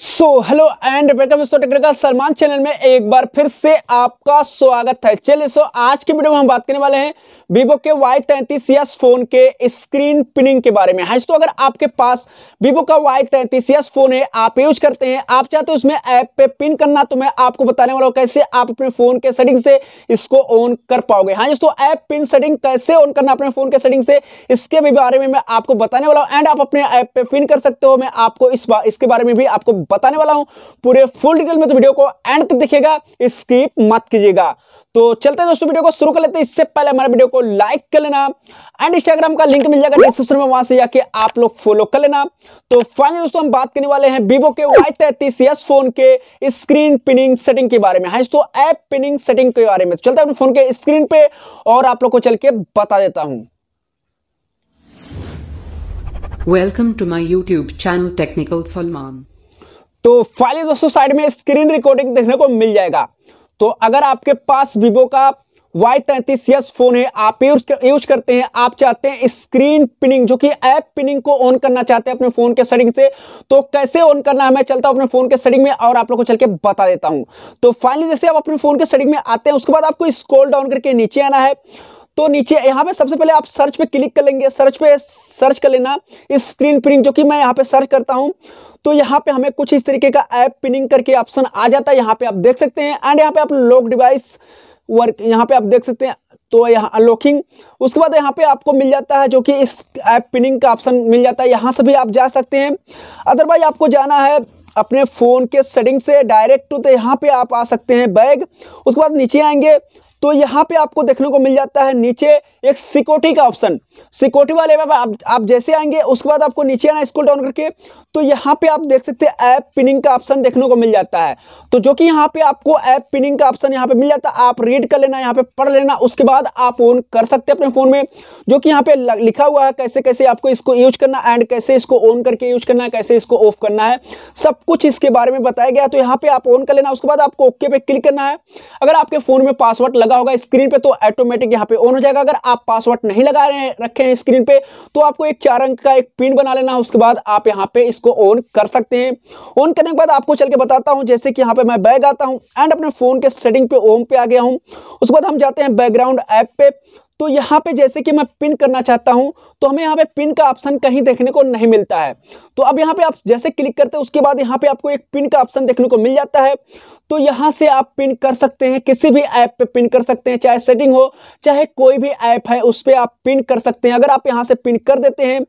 so hello and welcome का Salman channel में एक बार फिर से आपका स्वागत है चलिए सो आज के वीडियो में हम बात करने वाले हैं वीवो के वाई तैंतीस एस फोन के स्क्रीन पिनिंग के बारे में हाँ तो अगर आपके पास वीवो का वाई तैंतीस एस फोन है आप यूज करते हैं आप चाहते हैं उसमें ऐप पे पिन करना तो मैं आपको बताने वाला हूँ कैसे आप अपने फोन के सेटिंग से इसको ऑन कर पाओगे हाँ दोस्तों ऐप पिन सेटिंग कैसे ऑन करना अपने फोन के सेटिंग से इसके बारे में मैं आपको बताने वाला हूँ एंड आप अपने ऐप पे पिन कर सकते हो मैं आपको इस इसके बारे में भी आपको बताने वाला हूं पूरे फुल डिटेल में तो वीडियो को एंड तक देखिएगा स्किप मत कीजिएगा तो चलते हैं दोस्तों वीडियो को शुरू कर लेते हैं इससे पहले हमारे वीडियो को लाइक कर लेना एंड इंस्टाग्राम का लिंक मिल जाएगा डिस्क्रिप्शन में वहां से जाके आप लोग फॉलो कर लेना तो फाइनली दोस्तों हम बात करने वाले हैं वीवो के वाई तैतीस एस फोन के स्क्रीन पिनिंग सेटिंग के बारे में हाँ तो ऐप पिनिंग सेटिंग के बारे में तो चलते हैं फोन के स्क्रीन पे और आप लोग को चल के बता देता हूं welcome to my YouTube channel technical Salman तो फाइनली दोस्तों साइड में स्क्रीन रिकॉर्डिंग देखने को मिल जाएगा तो अगर आपके पास वीवो का वाई तैंतीस यस फोन है आप यूज करते हैं आप चाहते हैं स्क्रीन पिनिंग जो कि ऐप पिनिंग को ऑन करना चाहते हैं अपने फोन के सेटिंग से तो कैसे ऑन करना है मैं चलता हूं अपने फोन के सेटिंग में और आप लोगों को चल के बता देता हूं तो फाइनली जैसे आप अपने फोन के सेटिंग में आते हैं उसके बाद आपको स्क्रॉल डाउन करके नीचे आना है तो नीचे यहां पे सबसे पहले आप सर्च पे क्लिक कर लेंगे सर्च पे सर्च कर लेना स्क्रीन प्रिंट जो कि मैं यहां पे सर्च करता हूं तो यहाँ पे हमें कुछ इस तरीके का ऐप पिनिंग करके ऑप्शन आ जाता है यहाँ पे आप देख सकते हैं एंड यहाँ पे आप लॉक डिवाइस वर्क यहाँ पे आप देख सकते हैं तो यहाँ अनलॉकिंग उसके बाद यहाँ पे आपको मिल जाता है जो कि इस ऐप पिनिंग का ऑप्शन मिल जाता है यहाँ से भी आप जा सकते हैं अदरवाइज आपको जाना है अपने फ़ोन के सेटिंग से डायरेक्ट तो यहाँ पे आप आ सकते हैं बैग उसके बाद नीचे आएंगे तो यहाँ पे आपको देखने को मिल जाता है नीचे एक सिक्योरिटी का ऑप्शन सिक्योरिटी वाले आप आप जैसे आएंगे उसके बाद आपको नीचे आना स्कूल डाउन करके तो यहाँ पे आप देख सकते हैं ऐप पिनिंग का ऑप्शन देखने को मिल जाता है तो जो कि यहाँ पे आपको ऐप पिनिंग का ऑप्शन यहाँ पे मिल जाता है आप रीड कर लेना यहाँ पे पढ़ लेना उसके बाद आप ऑन कर सकते हैं अपने फ़ोन में जो कि यहाँ पे लिखा हुआ है कैसे कैसे आपको इसको यूज करना एंड कैसे इसको ऑन करके यूज करना है कैसे इसको ऑफ करना है सब कुछ इसके बारे में बताया गया तो यहाँ पे आप ऑन कर लेना उसके बाद आपको ओके पे क्लिक करना है अगर आपके फ़ोन में पासवर्ड लगा होगा स्क्रीन पे तो ऑटोमेटिक यहाँ पे ऑन हो जाएगा अगर आप पासवर्ड नहीं लगा रहे रखे हैं स्क्रीन पे तो आपको एक चार अंक का एक पिन बना लेना है उसके बाद आप यहाँ पे इसको ऑन कर सकते हैं ऑन करने के बाद आपको चल के बताता हूँ जैसे कि यहाँ पे मैं बैग आता हूँ एंड अपने फोन के सेटिंग पे ओम पे आ गया हूँ उसके बाद हम जाते हैं बैकग्राउंड ऐप पे तो यहाँ पे जैसे कि मैं पिन करना चाहता हूँ तो हमें यहाँ पे पिन का ऑप्शन कहीं देखने को नहीं मिलता है तो अब यहाँ पे आप जैसे क्लिक करते हैं उसके बाद यहाँ पे आपको एक पिन का ऑप्शन देखने को मिल जाता है तो यहाँ से आप पिन कर सकते हैं किसी भी ऐप पे पिन कर सकते हैं चाहे सेटिंग हो चाहे कोई भी ऐप है उस पर आप पिन कर सकते हैं अगर आप यहाँ से पिन कर देते हैं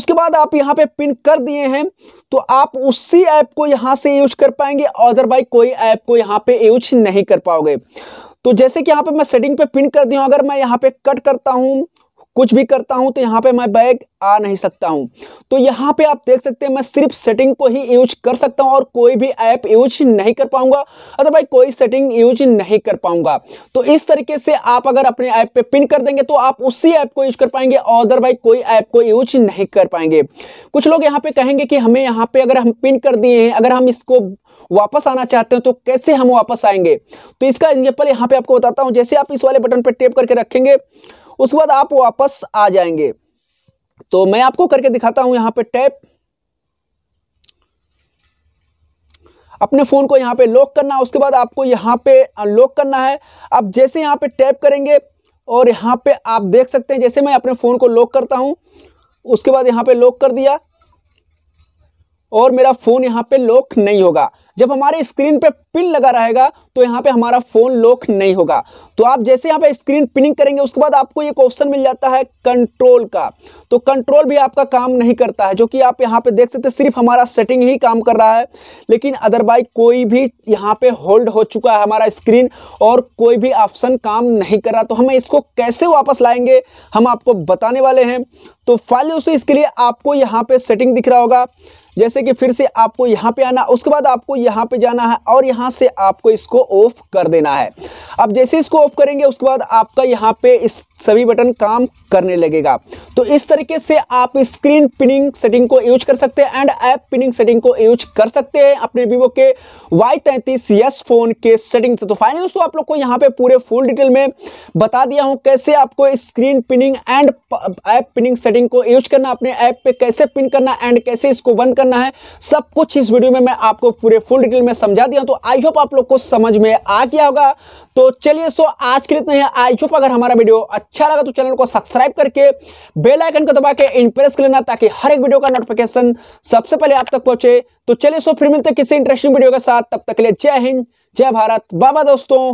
उसके बाद आप यहाँ पे पिन कर दिए हैं तो आप उसी ऐप को यहाँ से यूज कर पाएंगे अदरवाइज कोई ऐप को यहाँ पे यूज नहीं कर पाओगे तो जैसे कि यहाँ पे मैं सेटिंग पे पिन कर दिया अगर मैं यहाँ पे कट करता हूँ कुछ भी करता हूं तो यहाँ पे मैं बैग आ नहीं सकता हूं तो यहाँ पे आप देख सकते हैं मैं सिर्फ सेटिंग को ही यूज कर सकता हूं और कोई भी ऐप यूज नहीं कर पाऊंगा अदरवाइज कोई सेटिंग यूज नहीं कर पाऊंगा तो इस तरीके से आप अगर अपने ऐप पे पिन कर देंगे तो आप उसी ऐप को यूज कर पाएंगे अदरवाइज कोई ऐप को यूज नहीं कर पाएंगे कुछ लोग यहाँ पे कहेंगे कि हमें यहाँ पे अगर हम पिन कर दिए हैं अगर हम इसको वापस आना चाहते हैं तो कैसे हम वापस आएंगे तो इसका एग्जाम्पल यहाँ पे आपको बताता हूँ जैसे आप इस वाले बटन पर टेप करके रखेंगे उसके बाद आप वापस आ जाएंगे तो मैं आपको करके दिखाता हूं यहां पे टैप अपने फ़ोन को यहां पे लॉक करना उसके बाद आपको यहां पे अनलॉक करना है आप जैसे यहां पे टैप करेंगे और यहां पे आप देख सकते हैं जैसे मैं अपने फ़ोन को लॉक करता हूं उसके बाद यहां पे लॉक कर दिया और मेरा फ़ोन यहाँ पे लॉक नहीं होगा जब हमारे स्क्रीन पे पिन लगा रहेगा तो यहाँ पे हमारा फ़ोन लॉक नहीं होगा तो आप जैसे यहाँ पे स्क्रीन पिनिंग करेंगे उसके बाद आपको एक ऑप्शन मिल जाता है कंट्रोल का तो कंट्रोल भी आपका काम नहीं करता है जो कि आप यहाँ पे देख सकते हैं सिर्फ हमारा सेटिंग ही काम कर रहा है लेकिन अदरवाइज कोई भी यहाँ पे होल्ड हो चुका है हमारा स्क्रीन और कोई भी ऑप्शन काम नहीं कर रहा तो हम इसको कैसे वापस लाएंगे हम आपको बताने वाले हैं तो फाइल उसे इसके लिए आपको यहाँ पे सेटिंग दिख रहा होगा जैसे कि फिर से आपको यहां पे आना उसके बाद आपको यहां पे जाना है और यहां से आपको इसको ऑफ कर देना है अब जैसे इसको ऑफ करेंगे उसके बाद आपका यहां पे इस सभी बटन काम करने लगेगा तो इस तरीके से आप स्क्रीन पिनिंग सेटिंग को यूज कर सकते हैं एंड ऐप पिनिंग सेटिंग को यूज कर सकते हैं अपने वीवो के वाई तैंतीस यस फोन के सेटिंग से तो फाइनली दोस्तों आप लोग को यहाँ पे पूरे फुल डिटेल में बता दिया हूँ कैसे आपको screen pinning and app pinning setting को यूज करना अपने ऐप पे कैसे पिन करना एंड कैसे इसको बंद करना है सब कुछ इस वीडियो में मैं आपको पूरे फुल डिटेल में समझा दिया तो आई होप आप लोग को समझ में आ गया होगा तो चलिए सो आज के लिए आई होप अगर हमारा वीडियो अच्छा लगा तो चैनल को सब्सक्राइब करके बेलाइकन को दबा के इंप्रेस कर लेना ताकि हर एक वीडियो का नोटिफिकेशन सबसे पहले आप तक पहुंचे तो चलिए सो फिर मिलते किसी इंटरेस्टिंग वीडियो के साथ तब तक के लिए जय हिंद जय भारत बाबा दोस्तों